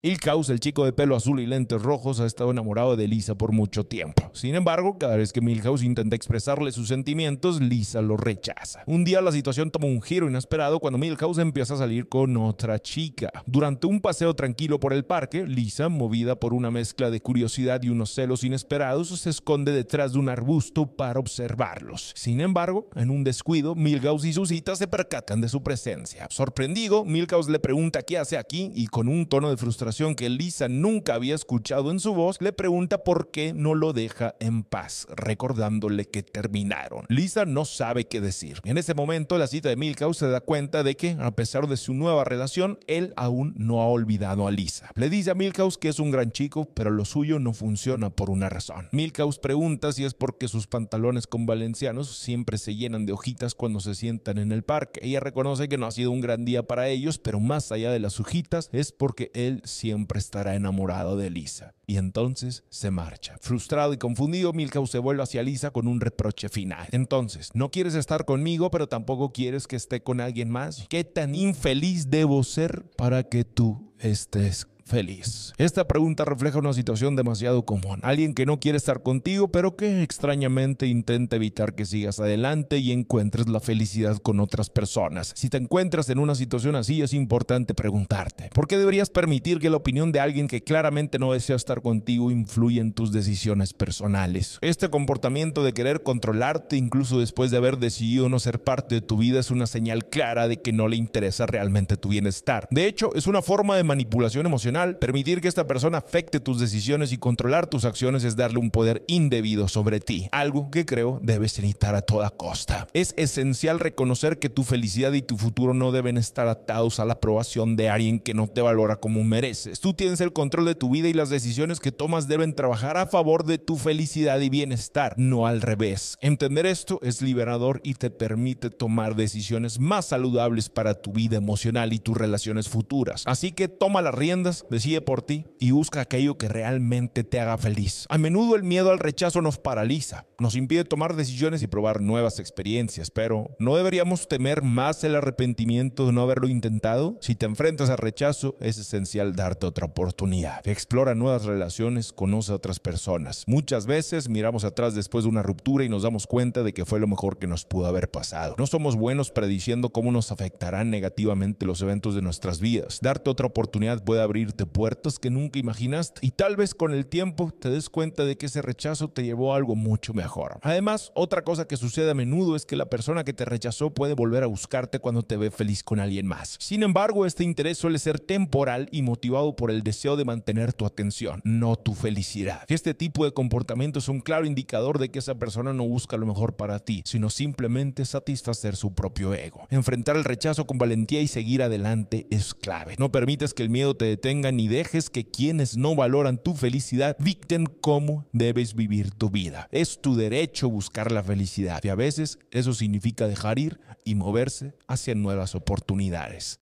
Milhouse, el chico de pelo azul y lentes rojos, ha estado enamorado de Lisa por mucho tiempo. Sin embargo, cada vez que Milhouse intenta expresarle sus sentimientos, Lisa lo rechaza. Un día la situación toma un giro inesperado cuando Milhouse empieza a salir con otra chica. Durante un paseo tranquilo por el parque, Lisa, movida por una mezcla de curiosidad y unos celos inesperados, se esconde detrás de un arbusto para observarlos. Sin embargo, en un descuido, Milhouse y su cita se percatan de su presencia. Sorprendido, Milhouse le pregunta qué hace aquí y con un tono de frustración que Lisa nunca había escuchado en su voz, le pregunta por qué no lo deja en paz, recordándole que terminaron. Lisa no sabe qué decir. En ese momento, la cita de Milkaus se da cuenta de que, a pesar de su nueva relación, él aún no ha olvidado a Lisa. Le dice a Milkaus que es un gran chico, pero lo suyo no funciona por una razón. Milkaus pregunta si es porque sus pantalones con valencianos siempre se llenan de hojitas cuando se sientan en el parque. Ella reconoce que no ha sido un gran día para ellos, pero más allá de las hojitas, es porque él siempre estará enamorado de Lisa. Y entonces se marcha. Frustrado y confundido, Milka se vuelve hacia Lisa con un reproche final. Entonces, no quieres estar conmigo, pero tampoco quieres que esté con alguien más. ¿Qué tan infeliz debo ser para que tú estés feliz? Esta pregunta refleja una situación demasiado común. Alguien que no quiere estar contigo, pero que extrañamente intenta evitar que sigas adelante y encuentres la felicidad con otras personas. Si te encuentras en una situación así, es importante preguntarte, ¿por qué deberías permitir que la opinión de alguien que claramente no desea estar contigo influya en tus decisiones personales? Este comportamiento de querer controlarte incluso después de haber decidido no ser parte de tu vida es una señal clara de que no le interesa realmente tu bienestar. De hecho, es una forma de manipulación emocional Permitir que esta persona afecte tus decisiones y controlar tus acciones es darle un poder indebido sobre ti, algo que creo debes evitar a toda costa. Es esencial reconocer que tu felicidad y tu futuro no deben estar atados a la aprobación de alguien que no te valora como mereces. Tú tienes el control de tu vida y las decisiones que tomas deben trabajar a favor de tu felicidad y bienestar, no al revés. Entender esto es liberador y te permite tomar decisiones más saludables para tu vida emocional y tus relaciones futuras. Así que toma las riendas Decide por ti y busca aquello que realmente te haga feliz. A menudo el miedo al rechazo nos paraliza, nos impide tomar decisiones y probar nuevas experiencias, pero ¿no deberíamos temer más el arrepentimiento de no haberlo intentado? Si te enfrentas al rechazo, es esencial darte otra oportunidad. Explora nuevas relaciones, conoce a otras personas. Muchas veces miramos atrás después de una ruptura y nos damos cuenta de que fue lo mejor que nos pudo haber pasado. No somos buenos prediciendo cómo nos afectarán negativamente los eventos de nuestras vidas. Darte otra oportunidad puede abrir Puertos que nunca imaginaste y tal vez con el tiempo te des cuenta de que ese rechazo te llevó a algo mucho mejor. Además, otra cosa que sucede a menudo es que la persona que te rechazó puede volver a buscarte cuando te ve feliz con alguien más. Sin embargo, este interés suele ser temporal y motivado por el deseo de mantener tu atención, no tu felicidad. Este tipo de comportamiento es un claro indicador de que esa persona no busca lo mejor para ti, sino simplemente satisfacer su propio ego. Enfrentar el rechazo con valentía y seguir adelante es clave. No permites que el miedo te detenga ni dejes que quienes no valoran tu felicidad dicten cómo debes vivir tu vida. Es tu derecho buscar la felicidad y a veces eso significa dejar ir y moverse hacia nuevas oportunidades.